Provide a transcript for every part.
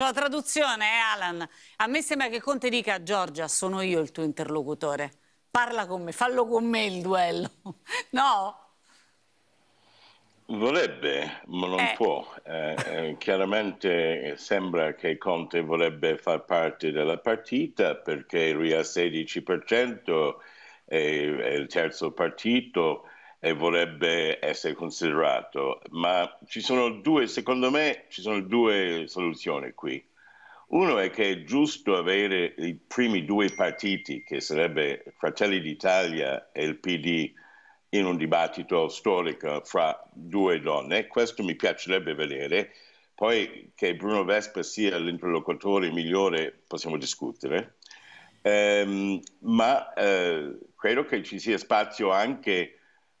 La traduzione, è eh, Alan. A me sembra che Conte dica Giorgia, sono io il tuo interlocutore. Parla con me, fallo con me il duello. No? Vorrebbe, ma non eh. può. Eh, eh, chiaramente sembra che Conte vorrebbe far parte della partita perché lui ha 16% eh, è il terzo partito e vorrebbe essere considerato. Ma ci sono due, secondo me, ci sono due soluzioni qui. Uno è che è giusto avere i primi due partiti, che sarebbe Fratelli d'Italia e il PD, in un dibattito storico fra due donne. Questo mi piacerebbe vedere. Poi che Bruno Vespa sia l'interlocutore migliore possiamo discutere. Ehm, ma eh, credo che ci sia spazio anche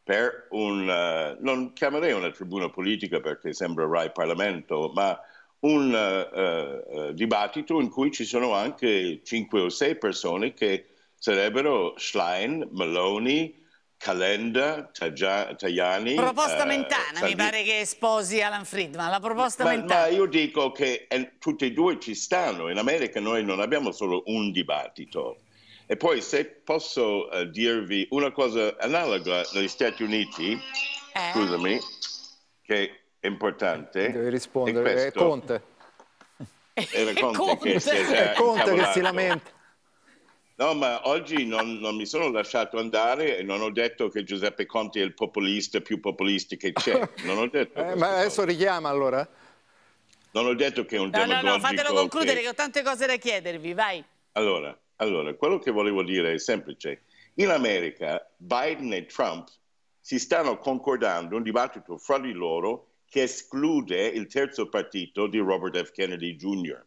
per un, eh, non chiamerei una tribuna politica perché sembrerà Rai Parlamento, ma un uh, uh, dibattito in cui ci sono anche 5 o 6 persone che sarebbero Schlein, Maloney, Calenda, Tajani. Proposta mentana, uh, mi pare che sposi Alan Friedman, la proposta ma, mentana. Ma io dico che tutti e due ci stanno, in America noi non abbiamo solo un dibattito, e poi se posso uh, dirvi una cosa analoga negli Stati Uniti, eh. scusami, che è importante. Devi rispondere, è, è Conte. Era Conte, Conte. Che, si è Conte che si lamenta. No, ma oggi non, non, mi sono lasciato andare e non ho detto che Giuseppe Conte è il populista più populista che c'è. Non ho detto. eh, ma adesso cosa. richiama allora? Non ho detto che è un no, demagogico. No, no, fatelo concludere che... che ho tante cose da chiedervi, vai. Allora, allora, quello che volevo dire è semplice. In America Biden e Trump si stanno concordando un dibattito fra di loro che esclude il terzo partito di Robert F. Kennedy Jr.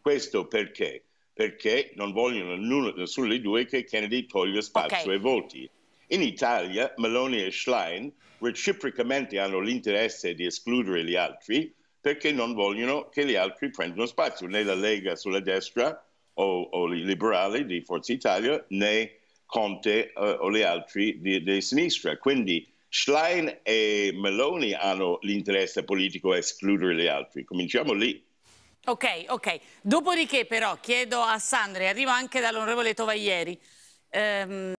Questo perché? Perché non vogliono nessuno dei due che Kennedy toglie spazio okay. ai voti. In Italia Meloni e Schlein reciprocamente hanno l'interesse di escludere gli altri perché non vogliono che gli altri prendano spazio, né la Lega sulla destra o, o i liberali di Forza Italia né Conte eh, o gli altri di, di, sinistra. Quindi Schlein e Meloni hanno l'interesse politico a escludere gli altri. Cominciamo lì. Ok, ok. Dopodiché però chiedo a Sandri, arrivo anche dall'onorevole Tovaglieri. Ehm...